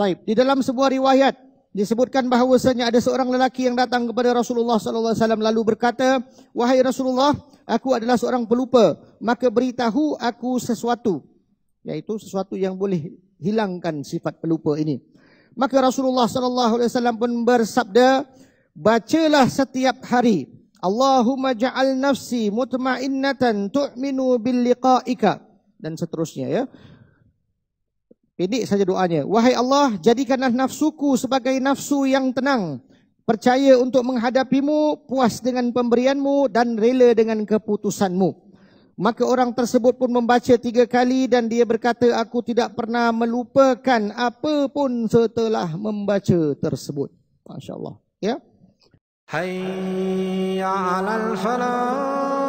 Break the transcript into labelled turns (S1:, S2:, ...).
S1: Baik, di dalam sebuah riwayat disebutkan bahawasanya ada seorang lelaki yang datang kepada Rasulullah sallallahu alaihi wasallam lalu berkata, "Wahai Rasulullah, aku adalah seorang pelupa, maka beritahu aku sesuatu." Yaitu sesuatu yang boleh hilangkan sifat pelupa ini. Maka Rasulullah sallallahu alaihi wasallam pun bersabda, "Bacalah setiap hari. Allahumma ja'al nafsi mutmainnatan tu'minu bil liqa'ika." Dan seterusnya ya. Pendek saja doanya. Wahai Allah, jadikanlah nafsuku sebagai nafsu yang tenang. Percaya untuk menghadapimu, puas dengan pemberianmu dan rela dengan keputusanmu. Maka orang tersebut pun membaca tiga kali dan dia berkata, aku tidak pernah melupakan apa pun setelah membaca tersebut. Masya Allah.
S2: Ya. Hayya alal falah.